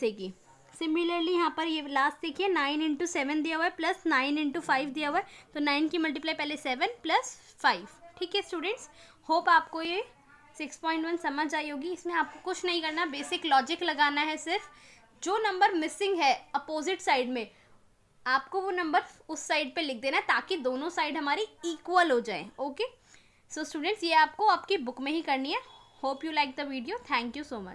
से की सिमिलरली यहाँ पर ये लास्ट देखिए नाइन इंटू सेवन दिया हुआ है प्लस नाइन इंटू फाइव दिया हुआ है तो नाइन की मल्टीप्लाई पहले सेवन प्लस फाइव ठीक है स्टूडेंट्स होप आपको ये सिक्स पॉइंट वन समझ आई होगी इसमें आपको कुछ नहीं करना बेसिक लॉजिक लगाना है सिर्फ जो नंबर मिसिंग है अपोजिट साइड में आपको वो नंबर उस साइड पे लिख देना है ताकि दोनों साइड हमारी इक्वल हो जाए ओके सो स्टूडेंट्स ये आपको आपकी बुक में ही करनी है hope you like the video thank you so much